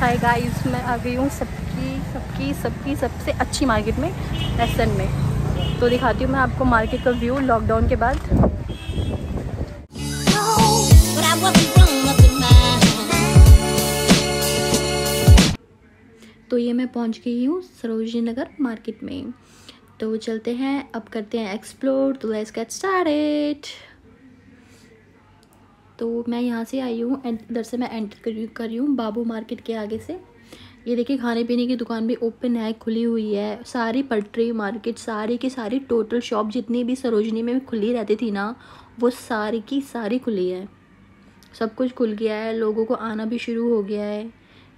hi guys मैं आ गई हूँ सबकी सबकी सबकी सबसे अच्छी मार्केट में एसन में तो दिखाती हूँ मैं आपको मार्केट का व्यू लॉकडाउन के बाद तो ये मैं पहुँच गई हूँ सरोजनी नगर मार्केट में तो चलते हैं अब करते हैं एक्सप्लोर तो लेट्स गेट स्टार्टेड तो मैं यहाँ से आई हूँ इधर से मैं एंटर कर रही हूँ बाबू मार्केट के आगे से ये देखिए खाने पीने की दुकान भी ओपन है खुली हुई है सारी पटरी मार्केट सारी की सारी टोटल शॉप जितनी भी सरोजनी में खुली रहती थी ना वो सारी की सारी खुली है सब कुछ खुल गया है लोगों को आना भी शुरू हो गया है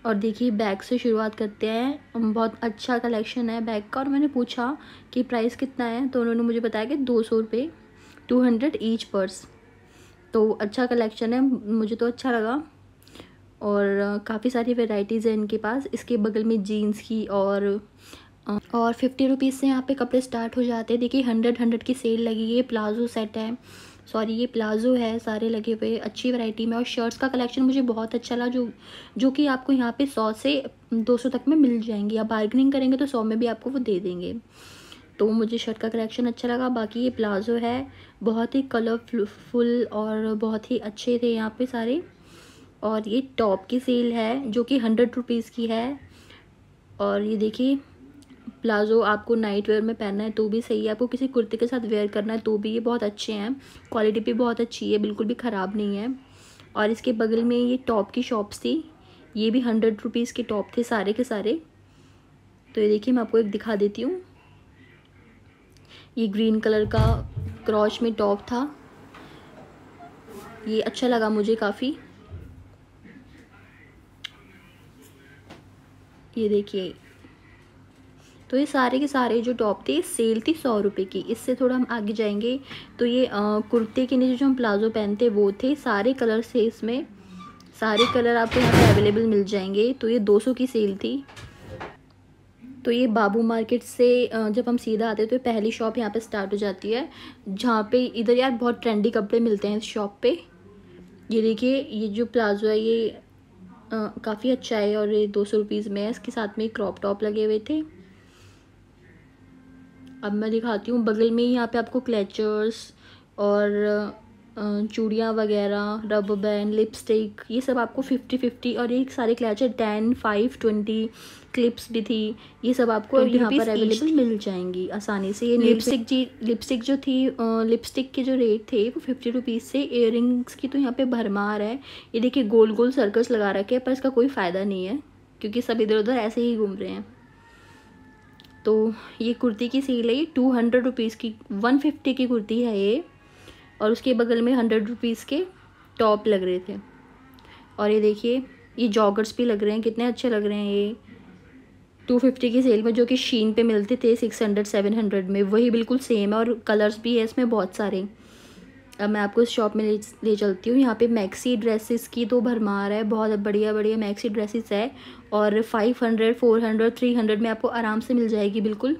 और देखिए बैग से शुरुआत करते हैं बहुत अच्छा कलेक्शन है बैग का और मैंने पूछा कि प्राइस कितना है तो उन्होंने मुझे बताया कि दो सौ रुपये टू हंड्रेड ईच पर्स तो अच्छा कलेक्शन है मुझे तो अच्छा लगा और काफ़ी सारी वेराइटीज़ हैं इनके पास इसके बगल में जीन्स की और और फिफ्टी रुपीज़ से यहाँ पे कपड़े स्टार्ट हो जाते हैं देखिए हंड्रेड हंड्रेड की सेल लगी है प्लाजो सेट है सॉरी ये प्लाजो है सारे लगे हुए अच्छी वैरायटी में और शर्ट्स का कलेक्शन मुझे बहुत अच्छा लगा जो जो कि आपको यहाँ पे सौ से दो सौ तक में मिल जाएंगे आप बार्गनिंग करेंगे तो सौ में भी आपको वो दे देंगे तो मुझे शर्ट का कलेक्शन अच्छा लगा बाकी ये प्लाजो है बहुत ही कलरफुल और बहुत ही अच्छे थे यहाँ पे सारे और ये टॉप की सेल है जो कि हंड्रेड रुपीज़ की है और ये देखिए प्लाजो आपको नाइट वेयर में पहनना है तो भी सही है आपको किसी कुर्ते के साथ वेयर करना है तो भी ये बहुत अच्छे हैं क्वालिटी भी बहुत अच्छी है बिल्कुल भी ख़राब नहीं है और इसके बगल में ये टॉप की शॉप्स थी ये भी हंड्रेड रुपीज़ के टॉप थे सारे के सारे तो ये देखिए मैं आपको एक दिखा देती हूँ ये ग्रीन कलर का क्रॉच में टॉप था ये अच्छा लगा मुझे काफ़ी ये देखिए तो ये सारे के सारे जो टॉप थे सेल थी सौ रुपये की इससे थोड़ा हम आगे जाएंगे तो ये कुर्ते के नीचे जो हम प्लाजो पहनते वो थे सारे कलर थे इसमें सारे कलर आपको यहाँ पे अवेलेबल मिल जाएंगे तो ये 200 की सेल थी तो ये बाबू मार्केट से जब हम सीधा आते हैं तो पहली शॉप यहाँ पे स्टार्ट हो जाती है जहाँ पे इधर यार बहुत ट्रेंडी कपड़े मिलते हैं इस शॉप पे ये देखिए ये जो प्लाजो है ये काफ़ी अच्छा है और ये दो सौ रुपीज़ में है इसके साथ में क्रॉप टॉप लगे हुए थे अब मैं दिखाती हूँ बगल में ही यहाँ पर आपको क्लेचर्स और चूड़ियाँ वगैरह रब बैंड लिपस्टिक ये सब आपको फिफ्टी फिफ्टी और ये सारे clutcher ten five twenty clips भी थी ये सब आपको तो यहाँ पर अवेलेबल मिल जाएंगी आसानी से ये लिपस्टिक जी लिपस्टिक जो थी लिपस्टिक के जो रेट थे वो फिफ्टी रुपीज़ से इयर की तो यहाँ पे भरमार है ये देखिए गोल गोल सर्कल्स लगा रखे हैं पर इसका कोई फ़ायदा नहीं है क्योंकि सब इधर उधर ऐसे ही घूम रहे हैं तो ये कुर्ती की सील है ये टू हंड्रेड रुपीज़ की वन फिफ्टी की कुर्ती है ये और उसके बगल में हंड्रेड रुपीज़ के टॉप लग रहे थे और ये देखिए ये जॉगर्स भी लग रहे हैं कितने अच्छे लग रहे हैं ये टू फिफ्टी की सेल में जो कि शीन पे मिलते थे सिक्स हंड्रेड सेवन हंड्रेड में वही बिल्कुल सेम है और कलर्स भी है इसमें बहुत सारे अब मैं आपको इस शॉप में ले ले चलती हूँ यहाँ पे मैक्सी ड्रेसेस की तो भरमार है बहुत बढ़िया बढ़िया मैक्सी ड्रेसेस है और five hundred four hundred three hundred में आपको आराम से मिल जाएगी बिल्कुल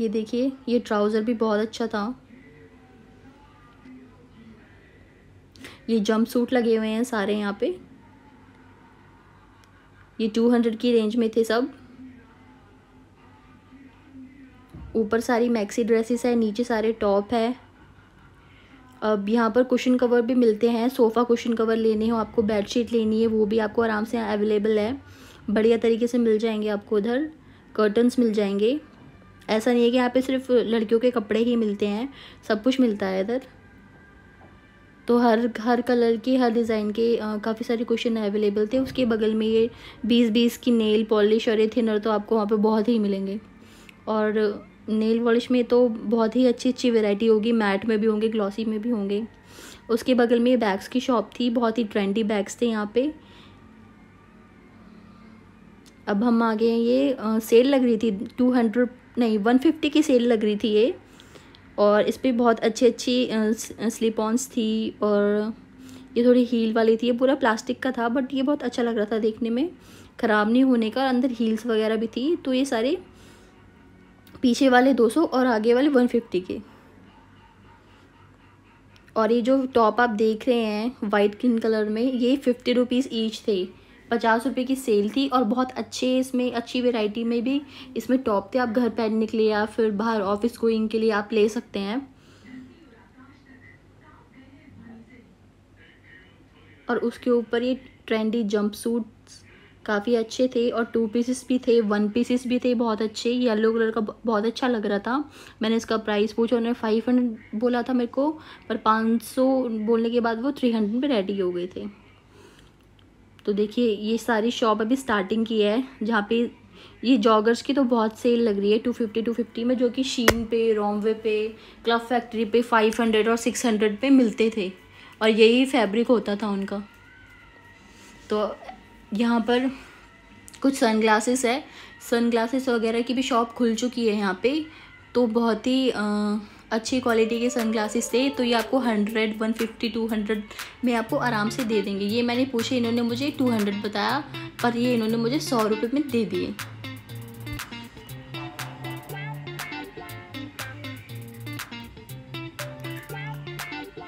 ये देखिए ये ट्राउज़र भी बहुत अच्छा था ये जंप सूट लगे हुए हैं सारे यहाँ पर ये टू हंड्रेड की रेंज में थे सब ऊपर सारी मैक्सी ड्रेसेस है नीचे सारे टॉप है अब यहाँ पर कुशन कवर भी मिलते हैं सोफ़ा कुशन कवर लेने हो आपको बेडशीट लेनी है वो भी आपको आराम से अवेलेबल है बढ़िया तरीके से मिल जाएंगे आपको उधर कर्टन्स मिल जाएंगे ऐसा नहीं है कि यहाँ पे सिर्फ लड़कियों के कपड़े ही मिलते हैं सब कुछ मिलता है इधर तो हर हर कलर के हर डिज़ाइन के काफ़ी सारे क्वेश्चन अवेलेबल थे उसके बगल में ये बीस बीस की नेल पॉलिश और ये थिनर तो आपको वहाँ पर बहुत ही मिलेंगे और नेल पॉलिश में तो बहुत ही अच्छी अच्छी वेराइटी होगी मैट में भी होंगे ग्लॉसी में भी होंगे उसके बगल में बैग्स की शॉप थी बहुत ही ट्रेंडी बैग्स थे यहाँ पे अब हम आ गए ये आ, सेल लग रही थी टू हंड्रेड नहीं वन फिफ्टी की सेल लग रही थी ये और इस पर बहुत अच्छी अच्छी स्लिपॉन्स थी और ये थोड़ी हील वाली थी ये पूरा प्लास्टिक का था बट ये बहुत अच्छा लग रहा था देखने में ख़राब नहीं होने का अंदर हील्स वगैरह भी थी तो ये सारे पीछे वाले 200 और आगे वाले 150 के और ये जो टॉप आप देख रहे हैं वाइट ग्रीन कलर में ये फिफ्टी रुपीज़ ईच थे पचास रुपये की सेल थी और बहुत अच्छे इसमें अच्छी वेराइटी में भी इसमें टॉप थे आप घर पहनने के लिए या फिर बाहर ऑफिस गोइंग के लिए आप ले सकते हैं और उसके ऊपर ये ट्रेंडी जंप सूट काफ़ी अच्छे थे और टू पीसेस भी थे वन पीसेस भी थे बहुत अच्छे येलो कलर का बहुत अच्छा लग रहा था मैंने इसका प्राइस पूछा उन्होंने फाइव हंड्रेड बोला था मेरे को पर पाँच सौ बोलने के बाद वो थ्री हंड्रेड पर रेडी हो गए थे तो देखिए ये सारी शॉप अभी स्टार्टिंग की है जहाँ पे ये जॉगर्स की तो बहुत सेल लग रही है टू फिफ्टी टू फिफ्टी में जो कि शीन पे रॉमवे पे क्लब फैक्ट्री पे फाइव हंड्रेड और सिक्स हंड्रेड पे मिलते थे और यही फैब्रिक होता था उनका तो यहाँ पर कुछ सन ग्लासेस है सन ग्लासेस वगैरह की भी शॉप खुल चुकी है यहाँ पे तो बहुत ही आ, अच्छी क्वालिटी के सनग्लासेस थे तो ये आपको hundred one fifty two hundred में आपको आराम से दे देंगे ये मैंने पूछे इन्होंने मुझे टू हंड्रेड बताया पर ये इन्होंने मुझे सौ रुपये में दे दिए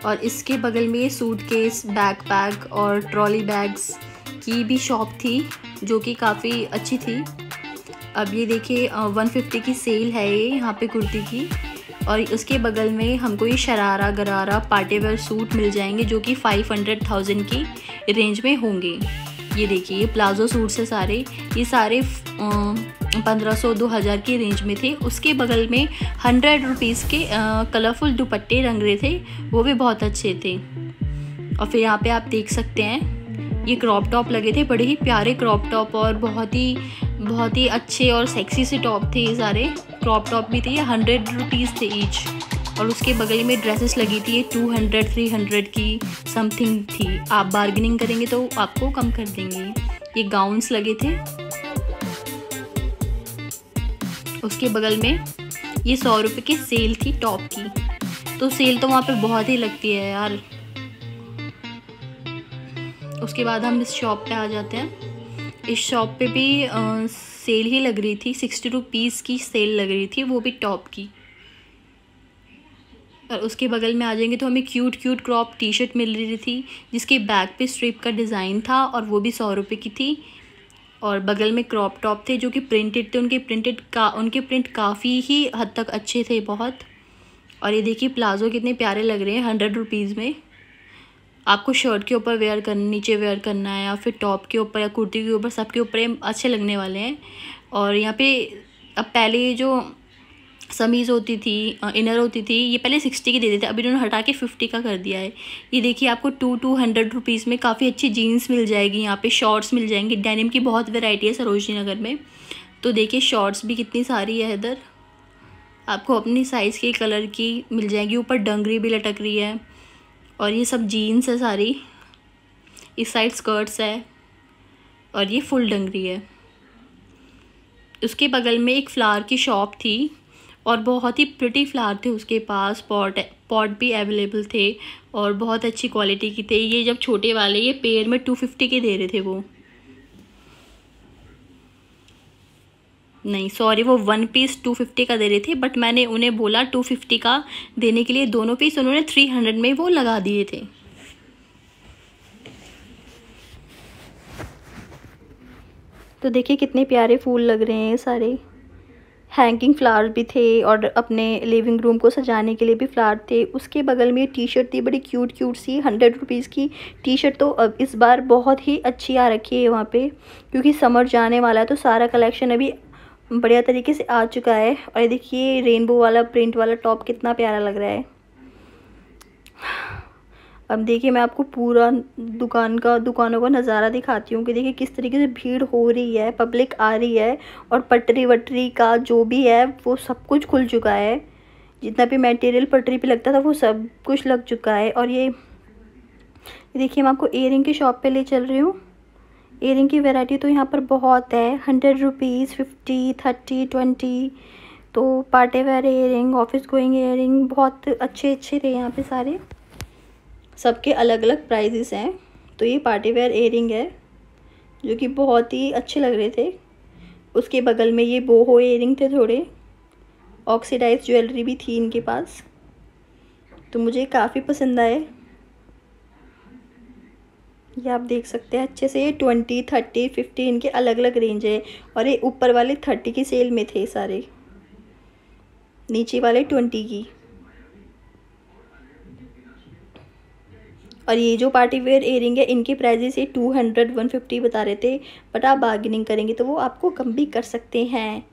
और इसके बगल में सूटकेस बैकपैक और ट्रॉली बैग्स की भी शॉप थी जो कि काफ़ी अच्छी थी अब ये देखिए 150 की सेल है ये यहाँ पे कुर्ती की और उसके बगल में हमको ये शरारा गरारा पार्टीवेयर सूट मिल जाएंगे जो कि फ़ाइव हंड्रेड थाउजेंड की रेंज में होंगे ये देखिए ये प्लाजो सूट से सारे ये सारे पंद्रह सौ दो हज़ार की रेंज में थे उसके बगल में हंड्रेड रुपीज़ के कलरफुल दुपट्टे रंग रहे थे वो भी बहुत अच्छे थे और फिर यहाँ पे आप देख सकते हैं ये क्रॉप टॉप लगे थे बड़े ही प्यारे क्रॉप टॉप और बहुत ही बहुत ही अच्छे और सेक्सी से टॉप थे ये सारे क्रॉप टॉप भी थे ये हंड्रेड रुपीज़ थे ईच और उसके बगल में ड्रेसेस लगी थी ये टू हंड्रेड थ्री हंड्रेड की समथिंग थी आप बार्गेनिंग करेंगे तो आपको कम कर देंगे ये गाउन्स लगे थे उसके बगल में ये सौ रुपये की सेल थी टॉप की तो सेल तो वहाँ पे बहुत ही लगती है यार उसके बाद हम इस शॉप पे आ जाते हैं इस शॉप पे भी आ, सेल ही लग रही थी सिक्सटी रुपीज़ की सेल लग रही थी वो भी टॉप की और उसके बगल में आ जाएंगे तो हमें cute cute crop T shirt मिल रही थी जिसके बैक पे स्ट्रिप का डिज़ाइन था और वो भी सौ रुपये की थी और बगल में क्रॉप टॉप थे जो कि प्रिंटेड थे उनके प्रिंटेड का उनके प्रिंट काफ़ी ही हद तक अच्छे थे बहुत और ये देखिए प्लाज़ो कितने प्यारे लग रहे हैं हंड्रेड रुपीज़ में आपको शर्ट के ऊपर वेयर कर नीचे वेयर करना है या फिर टॉप के ऊपर या कुर्ती के ऊपर सबके ऊपर अच्छे लगने वाले हैं और यहाँ पे अब पहले जो समीज़ होती थी इनर होती थी ये पहले सिक्सटी की देते थे अभी इन्होंने हटा के फिफ्टी का कर दिया है ये देखिए आपको टू टू हंड्रेड रुपीज़ में काफ़ी अच्छी जीन्स मिल जाएगी यहाँ पे शॉर्ट्स मिल जाएंगी डेनिम की बहुत वेराइटी है सरोजनी नगर में तो देखिए शॉर्ट्स भी कितनी सारी है इधर आपको अपनी साइज़ के कलर की मिल जाएगी ऊपर डंगरी भी लटक रही है और ये सब जीन्स है सारी इस साइड स्कर्ट्स है और ये फुल डंगरी है उसके बगल में एक फ़्लावर की शॉप थी और बहुत ही प्रिटी फ्लावर थे उसके पास पॉट पॉट भी अवेलेबल थे और बहुत अच्छी क्वालिटी के थे ये जब छोटे वाले ये पेड़ में टू फिफ्टी के दे रहे थे वो नहीं सॉरी वो वन पीस टू फिफ्टी का दे रहे थे बट मैंने उन्हें बोला टू फिफ्टी का देने के लिए दोनों पीस उन्होंने थ्री हंड्रेड में वो लगा दिए थे तो देखिए कितने प्यारे फूल लग रहे हैं सारे हैंगिंग फ्लावर भी थे और अपने लिविंग रूम को सजाने के लिए भी फ्लावर थे उसके बगल में टी शर्ट थी बड़ी क्यूट क्यूट सी हंड्रेड रुपीज़ की टी शर्ट तो अब इस बार बहुत ही अच्छी आ रखी है वहाँ पे क्योंकि समर जाने वाला है तो सारा कलेक्शन अभी बढ़िया तरीके से आ चुका है और ये देखिए रेनबो वाला प्रिंट वाला टॉप कितना प्यारा लग रहा है अब देखिए मैं आपको पूरा दुकान का दुकानों का नज़ारा दिखाती हूँ कि देखिए किस तरीके से भीड़ हो रही है पब्लिक आ रही है और पटरी वटरी का जो भी है वो सब कुछ खुल चुका है जितना भी मटेरियल पटरी पे लगता था वो सब कुछ लग चुका है और ये देखिए मैं आपको एयरिंग की शॉप पे ले चल रही हूँ इयरिंग की वैरायटी तो यहाँ पर बहुत है hundred rupees fifty thirty twenty तो party wear earring office going earring बहुत अच्छे अच्छे थे यहाँ पे सारे सबके अलग अलग प्राइजेस हैं तो ये पार्टी वेयर इयरिंग है जो कि बहुत ही अच्छे लग रहे थे उसके बगल में ये बोहो इयरिंग थे थोड़े ऑक्सीडाइज ज्वेलरी भी थी इनके पास तो मुझे काफ़ी पसंद आए ये आप देख सकते हैं अच्छे से ये ट्वेंटी थर्टी फिफ्टी इनके अलग अलग रेंज है और ये ऊपर वाले थर्टी की सेल में थे सारे नीचे वाले ट्वेंटी की और ये जो पार्टी वेयर एयरिंग है इनके प्राइजेस ये टू हंड्रेड वन फिफ्टी बता रहे थे बट आप बार्गेनिंग करेंगे तो वो आपको कम भी कर सकते हैं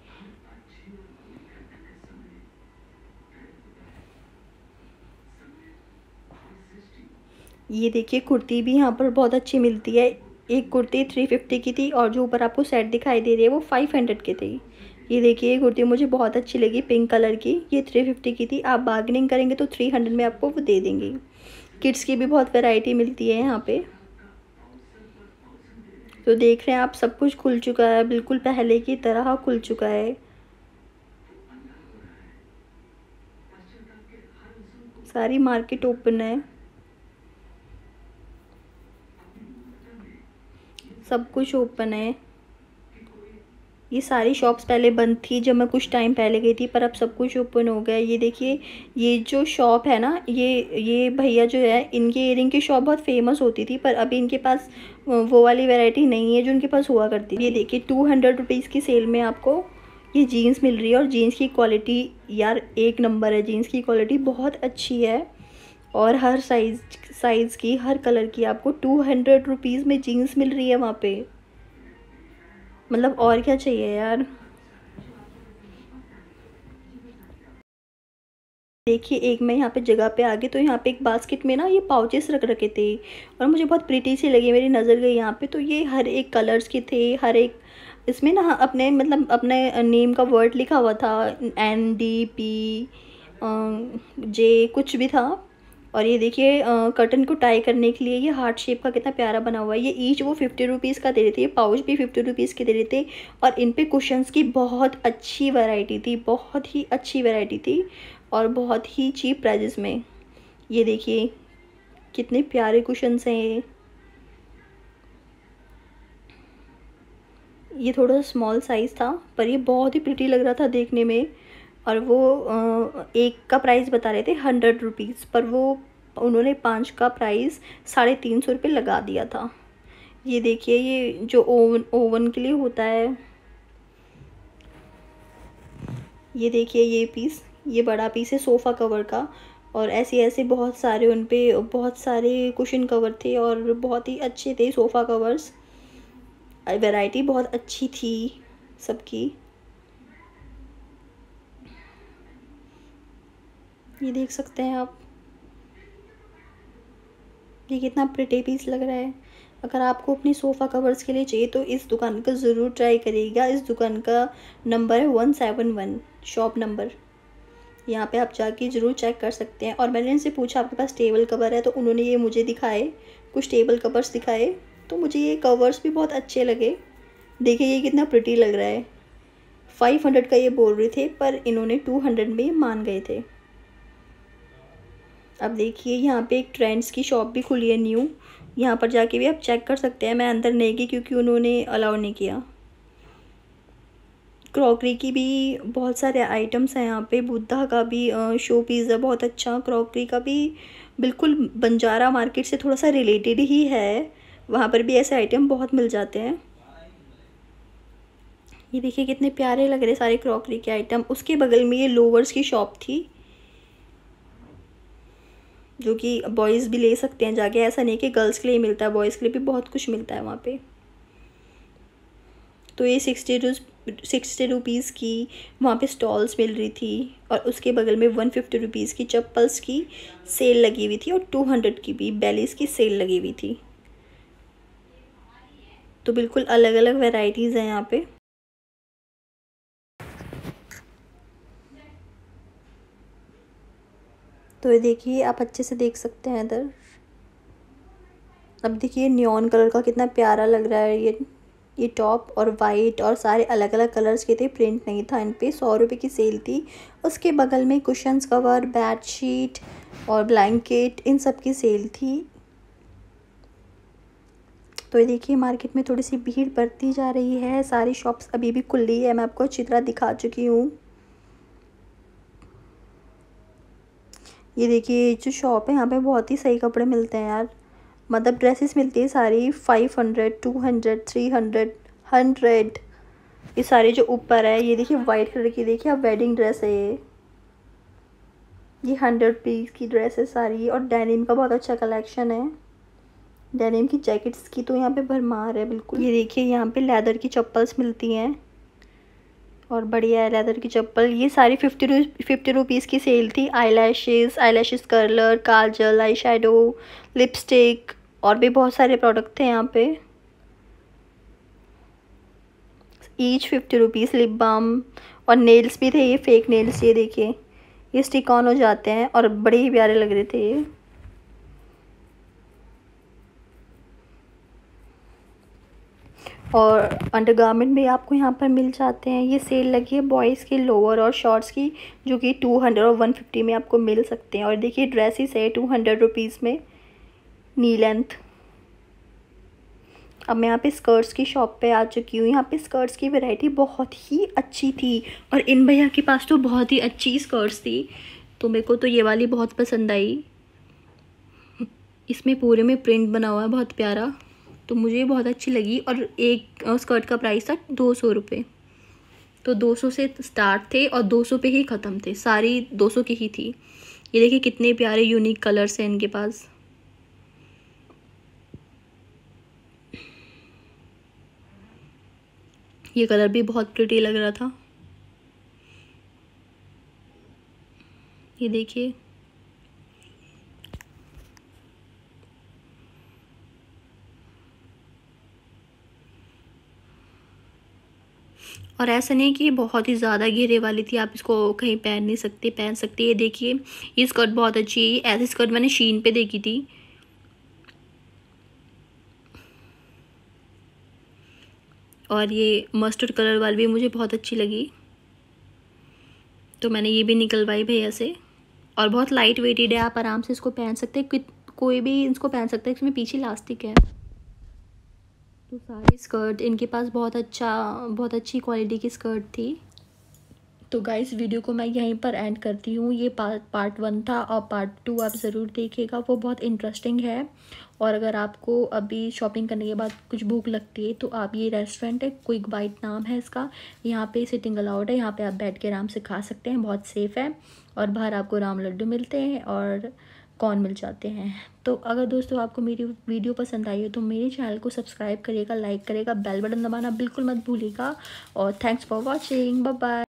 ये देखिए कुर्ती भी यहाँ पर बहुत अच्छी मिलती है एक कुर्ती थ्री फिफ्टी की थी और जो ऊपर आपको सेट दिखाई दे रही है वो फाइव हंड्रेड की थी ये देखिए ये कुर्ती मुझे बहुत अच्छी लगी पिंक कलर की ये थ्री फिफ्टी की थी आप बार्गनिंग करेंगे तो थ्री हंड्रेड में आपको वो दे देंगी किड्स की भी बहुत वेराइटी मिलती है यहाँ पर तो देख रहे हैं आप सब कुछ खुल चुका है बिल्कुल पहले की तरह खुल चुका है सारी मार्केट ओपन है सब कुछ ओपन है ये सारी शॉप्स पहले बंद थी जब मैं कुछ टाइम पहले गई थी पर अब सब कुछ ओपन हो गया ये देखिए ये जो शॉप है ना ये ये भैया जो है इनके इयरिंग की शॉप बहुत फेमस होती थी पर अभी इनके पास वो वाली वैरायटी नहीं है जो इनके पास हुआ करती थी ये देखिए टू हंड्रेड रुपीज़ की सेल में आपको ये जीन्स मिल रही है और जीन्स की क्वालिटी यार एक नंबर है जीन्स की क्वालिटी बहुत अच्छी है और हर साइज़ साइज़ की हर कलर की आपको टू हंड्रेड रुपीज़ में जीन्स मिल रही है वहाँ पे मतलब और क्या चाहिए यार देखिए एक मैं यहाँ पे जगह पे आ गई तो यहाँ पे एक बास्केट में ना ये पाउचेस रख रखे थे और मुझे बहुत प्रीटी सी लगी मेरी नज़र गई यहाँ पे तो ये हर एक कलर्स के थे हर एक इसमें ना अपने मतलब अपने नेम का वर्ड लिखा हुआ था एन डी पी जे कुछ भी था और ये देखिए कर्टन को टाई करने के लिए ये हार्ट शेप का कितना प्यारा बना हुआ है ये ईच वो फिफ्टी रुपीज़ का दे रहे थे ये पाउच भी फिफ्टी रुपीज़ के दे रहे थे और इन पे कुशंस की बहुत अच्छी वैरायटी थी बहुत ही अच्छी वैरायटी थी और बहुत ही चीप प्राइजेस में ये देखिए कितने प्यारे कुशंस हैं ये ये थोड़ा सा स्मॉल साइज़ था पर ये बहुत ही प्रिटी लग रहा था देखने में और वो एक का प्राइस बता रहे थे हंड्रेड रुपीज़ पर वो उन्होंने पाँच का प्राइस साढ़े तीन सौ रुपये लगा दिया था ये देखिए ये जो ओवन ओवन के लिए होता है ये देखिए ये पीस ये बड़ा पीस है सोफ़ा कवर का और ऐसे ऐसे बहुत सारे उन पर बहुत सारे कुशन कवर थे और बहुत ही अच्छे थे सोफ़ा कवर्स वैरायटी बहुत अच्छी थी सबकी ये देख सकते हैं आप ये कितना प्रिटी पीस लग रहा है अगर आपको अपनी सोफ़ा कवर्स के लिए चाहिए तो इस दुकान का ज़रूर ट्राई करिएगा इस दुकान का नंबर है one seven one shop number यहाँ पे आप जाके ज़रूर चेक कर सकते हैं और मैंने इनसे पूछा आपके पास टेबल कवर है तो उन्होंने ये मुझे दिखाए कुछ टेबल कवर्स दिखाए तो मुझे ये कवर्स भी बहुत अच्छे लगे देखिए ये कितना प्रिटी लग रहा है फाइव हंड्रेड का ये बोल रहे थे पर इन्होंने टू हंड्रेड में मान गए थे अब देखिए यहाँ पे एक ट्रेंड्स की शॉप भी खुली है न्यू यहाँ पर जाके भी आप चेक कर सकते हैं मैं अंदर नहीं गई क्योंकि उन्होंने अलाउ नहीं किया क्रॉकरी की भी बहुत सारे आइटम्स हैं यहाँ पे बुद्धा का भी शो पीस है बहुत अच्छा क्रॉकरी का भी बिल्कुल बंजारा मार्केट से थोड़ा सा रिलेटेड ही है वहाँ पर भी ऐसे आइटम बहुत मिल जाते हैं ये देखिए कितने प्यारे लग रहे सारे क्रॉकरी के आइटम उसके बगल में ये लोवर्स की शॉप थी जो कि बॉयज़ भी ले सकते हैं जाके ऐसा नहीं कि गर्ल्स के लिए मिलता है बॉयज़ के लिए भी बहुत कुछ मिलता है वहाँ पे तो ये सिक्सटी रूज सिक्सटी रुपीज़ की वहाँ पे स्टॉल्स मिल रही थी और उसके बगल में वन फिफ्टी रुपीज़ की चप्पल्स की सेल लगी हुई थी और टू हंड्रेड की भी बेलीज़ की सेल लगी हुई थी तो बिल्कुल अलग अलग वेराइटीज़ हैं यहाँ पर तो ये देखिए आप अच्छे से देख सकते हैं इधर अब देखिए न्योन कलर का कितना प्यारा लग रहा है ये ये टॉप और वाइट और सारे अलग अलग कलर्स के थे प्रिंट नहीं था इन पर सौ रुपये की सेल थी उसके बगल में कुशंस कवर बेड शीट और ब्लैंकेट इन सब की सेल थी तो ये देखिए मार्केट में थोड़ी सी भीड़ बढ़ती जा रही है सारी शॉप्स अभी भी खुली है मैं आपको अच्छी तरह दिखा चुकी हूँ ये देखिए जो शॉप है यहाँ पे बहुत ही सही कपड़े मिलते हैं यार मतलब ड्रेसेस मिलती है सारी five hundred two hundred three hundred hundred ये सारे जो ऊपर है ये देखिए वाइट कलर की देखिए आप वेडिंग ड्रेस है ये ये हंड्रेड पीस की ड्रेस है सारी और डेनिम का बहुत अच्छा कलेक्शन है डेनिम की जैकेट्स की तो यहाँ पे भरमार है बिल्कुल ये देखिए यहाँ पे लेदर की चप्पल्स मिलती हैं और बढ़िया है लेदर की चप्पल ये सारी फिफ्टी रू फिफ्टी रुपीज़ की सेल थी eye lashes eye lashes curler kajal eye shadow lipstick और भी बहुत सारे प्रोडक्ट थे यहाँ पे each fifty rupees lip balm और नेल्स भी थे ये फेक नेल्स ये देखिए ये स्टिक ऑन हो जाते हैं और बड़े ही प्यारे लग रहे थे ये और अंडरगारमेंट भी आपको यहाँ पर मिल जाते हैं ये सेल लगी है बॉयज़ की लोअर और शॉर्ट्स की जो कि टू हंड्रेड और वन फिफ्टी में आपको मिल सकते हैं और देखिए ड्रेसिस है टू हंड्रेड रुपीज़ में नी लेंथ अब मैं यहाँ पे स्कर्ट्स की शॉप पे आ चुकी हूँ यहाँ पे स्कर्ट्स की वैरायटी बहुत ही अच्छी थी और इन भैया के पास तो बहुत ही अच्छी स्कर्ट्स थी तो मेरे को तो ये वाली बहुत पसंद आई इसमें पूरे में प्रिंट बना हुआ है बहुत प्यारा तो मुझे बहुत अच्छी लगी और एक स्कर्ट का प्राइस था दो सौ रुपये तो दो सौ से स्टार्ट थे और दो सौ पे ही ख़त्म थे सारी दो सौ की ही थी ये देखिए कितने प्यारे यूनिक कलर्स हैं इनके पास ये कलर भी बहुत प्रिटी लग रहा था ये देखिए और ऐसा नहीं कि बहुत ही ज़्यादा घेरे वाली थी आप इसको कहीं पहन नहीं सकते पहन सकते ये देखिए ये स्कर्ट बहुत अच्छी है ऐसी स्कर्ट मैंने शीन पे देखी थी और ये मस्टर्ड कलर वाली भी मुझे बहुत अच्छी लगी तो मैंने ये भी निकलवाई भैया से और बहुत लाइट वेटेड है आप आराम से इसको पहन सकते हैं कोई भी इसको पहन सकता है इसमें पीछे लास्टिक है तो सारी स्कर्ट इनके पास बहुत अच्छा बहुत अच्छी क्वालिटी की स्कर्ट थी तो गाइस वीडियो को मैं यहीं पर एंड करती हूँ ये पार्ट पार्ट वन था और पार्ट टू आप ज़रूर देखिएगा वो बहुत इंटरेस्टिंग है और अगर आपको अभी शॉपिंग करने के बाद कुछ भूख लगती है तो आप ये रेस्टोरेंट है क्विक बाइट नाम है इसका यहाँ पे सिटिंग अलाउड है यहाँ पे आप बैठ के आराम से खा सकते हैं बहुत सेफ़ है और बाहर आपको राम लड्डू मिलते हैं और कौन मिल जाते हैं तो अगर दोस्तों आपको मेरी वीडियो पसंद आई है तो मेरे चैनल को सब्सक्राइब करिएगा लाइक करेगा बेल बटन दबाना बिल्कुल मत भूलिएगा और थैंक्स फॉर वॉचिंग बाय